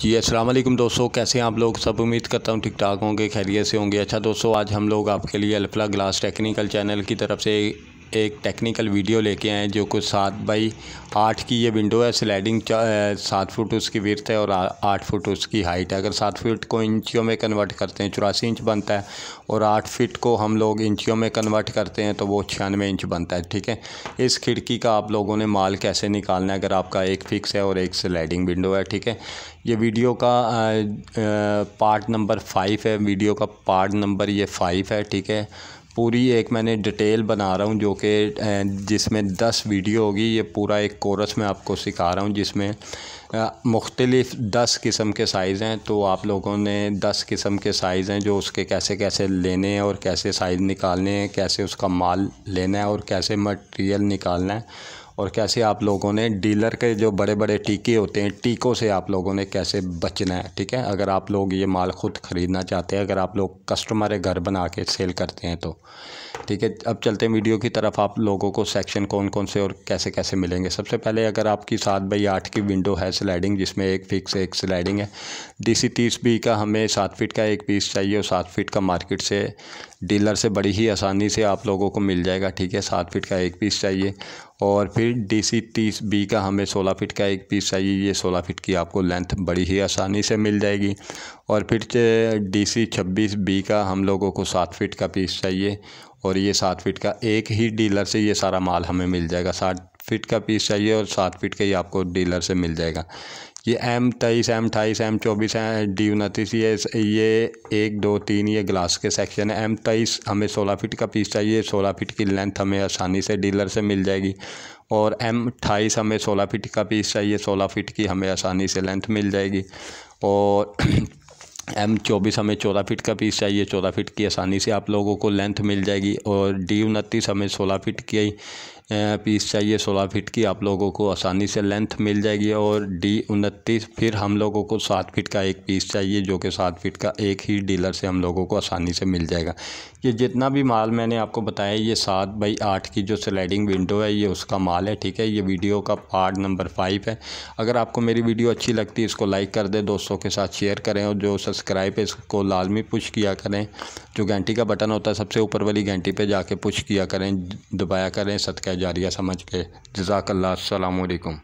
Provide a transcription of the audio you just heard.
जी अस्सलाम वालेकुम दोस्तों कैसे हैं आप लोग सब उम्मीद करता हूँ ठीक ठाक होंगे खैरियत से होंगे अच्छा दोस्तों आज हम लोग आपके लिए अल्फला ग्लास टेक्निकल चैनल की तरफ से एक टेक्निकल वीडियो लेके आए जो कुछ सात बाई आठ की ये विंडो है स्लाइडिंग सात फुट उसकी विर्थ है और आठ फुट उसकी हाइट है अगर सात फुट को इंचियों में कन्वर्ट करते हैं चौरासी इंच बनता है और आठ फिट को हम लोग इंचियों में कन्वर्ट करते हैं तो वो छियानवे इंच बनता है ठीक है इस खिड़की का आप लोगों ने माल कैसे निकालना है अगर आपका एक फिक्स है और एक स्लाइडिंग विंडो है ठीक है ये वीडियो का पार्ट नंबर फाइव है वीडियो का पार्ट नंबर ये फाइव है ठीक है पूरी एक मैंने डिटेल बना रहा हूँ जो कि जिसमें दस वीडियो होगी ये पूरा एक कोरस में आपको सिखा रहा हूँ जिसमें मुख्तलिफ़ दस किस्म के साइज़ हैं तो आप लोगों ने दस किस्म के साइज़ हैं जो उसके कैसे कैसे लेने हैं और कैसे साइज़ निकालने हैं कैसे उसका माल लेना है और कैसे मटेरियल निकालना है और कैसे आप लोगों ने डीलर के जो बड़े बड़े टीके होते हैं टीकों से आप लोगों ने कैसे बचना है ठीक है अगर आप लोग ये माल ख़ुद ख़रीदना चाहते हैं अगर आप लोग कस्टमर है घर बना के सेल करते हैं तो ठीक है अब चलते हैं वीडियो की तरफ आप लोगों को सेक्शन कौन कौन से और कैसे कैसे मिलेंगे सबसे पहले अगर आपकी सात बाई आठ की विंडो है स्लाइडिंग जिसमें एक फिक्स एक स्लाइडिंग है डी सी तीस बी का हमें सात फीट का एक पीस चाहिए और सात फीट का मार्केट से डीलर से बड़ी ही आसानी से आप लोगों को मिल जाएगा ठीक है सात फीट का एक पीस चाहिए और फिर डी सी तीस बी का हमें सोलह फिट का एक पीस चाहिए ये सोलह फिट की आपको लेंथ बड़ी ही आसानी से मिल जाएगी और फिर डी सी छब्बीस बी का हम लोगों को सात फिट का पीस चाहिए और ये सात फिट का एक ही डीलर से ये सारा माल हमें मिल जाएगा सात फिट का पीस चाहिए और सात फिट का ही आपको डीलर से मिल जाएगा ये एम तेईस एम अठाईस एम चौबीस डी उनतीस ये ये एक दो तीन ये ग्लास के सेक्शन है एम तेईस हमें सोलह फिट का पीस चाहिए सोलह फिट की लेंथ हमें आसानी से डीलर से मिल जाएगी और एम अट्ठाईस हमें सोलह फिट का पीस चाहिए सोलह फिट की हमें आसानी से लेंथ मिल जाएगी और एम चौबीस हमें चौदह फिट का पीस चाहिए चौदह फिट की आसानी से आप लोगों को लेंथ मिल जाएगी और डी उनतीस हमें सोलह फिट की पीस चाहिए सोलह फीट की आप लोगों को आसानी से लेंथ मिल जाएगी और डी उनतीस फिर हम लोगों को सात फीट का एक पीस चाहिए जो कि सात फीट का एक ही डीलर से हम लोगों को आसानी से मिल जाएगा ये जितना भी माल मैंने आपको बताया ये सात बाई आठ की जो स्लाइडिंग विंडो है ये उसका माल है ठीक है ये वीडियो का पार्ट नंबर फाइव है अगर आपको मेरी वीडियो अच्छी लगती है इसको लाइक कर दें दोस्तों के साथ शेयर करें और जो सब्सक्राइब है इसको लाजमी पुश किया करें जो घंटी का बटन होता है सबसे ऊपर वाली घंटी पर जाके पुश किया करें दबाया करें सदका जारिया समझ के जजाकल्ला असलकम